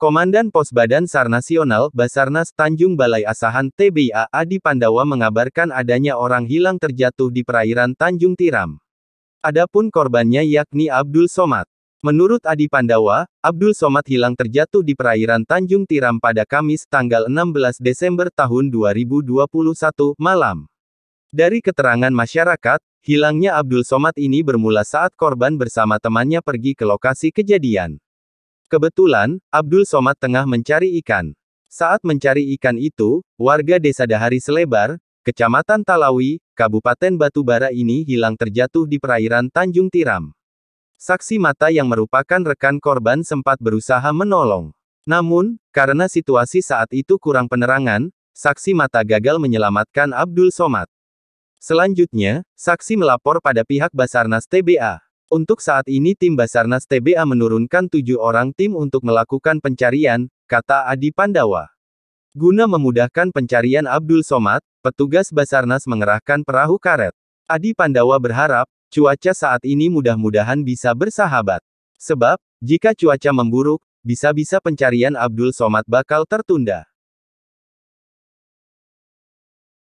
Komandan Pos Badan Sar Nasional Basarnas Tanjung Balai Asahan TBA Adi Pandawa mengabarkan adanya orang hilang terjatuh di perairan Tanjung Tiram. Adapun korbannya yakni Abdul Somad. Menurut Adi Pandawa, Abdul Somad hilang terjatuh di perairan Tanjung Tiram pada Kamis tanggal 16 Desember tahun 2021 malam. Dari keterangan masyarakat, hilangnya Abdul Somad ini bermula saat korban bersama temannya pergi ke lokasi kejadian. Kebetulan, Abdul Somad tengah mencari ikan. Saat mencari ikan itu, warga desa Dahari Selebar, Kecamatan Talawi, Kabupaten Batubara ini hilang terjatuh di perairan Tanjung Tiram. Saksi mata yang merupakan rekan korban sempat berusaha menolong. Namun, karena situasi saat itu kurang penerangan, saksi mata gagal menyelamatkan Abdul Somad. Selanjutnya, saksi melapor pada pihak Basarnas TBA. Untuk saat ini tim Basarnas TBA menurunkan tujuh orang tim untuk melakukan pencarian, kata Adi Pandawa. Guna memudahkan pencarian Abdul Somad, petugas Basarnas mengerahkan perahu karet. Adi Pandawa berharap, cuaca saat ini mudah-mudahan bisa bersahabat. Sebab, jika cuaca memburuk, bisa-bisa pencarian Abdul Somad bakal tertunda.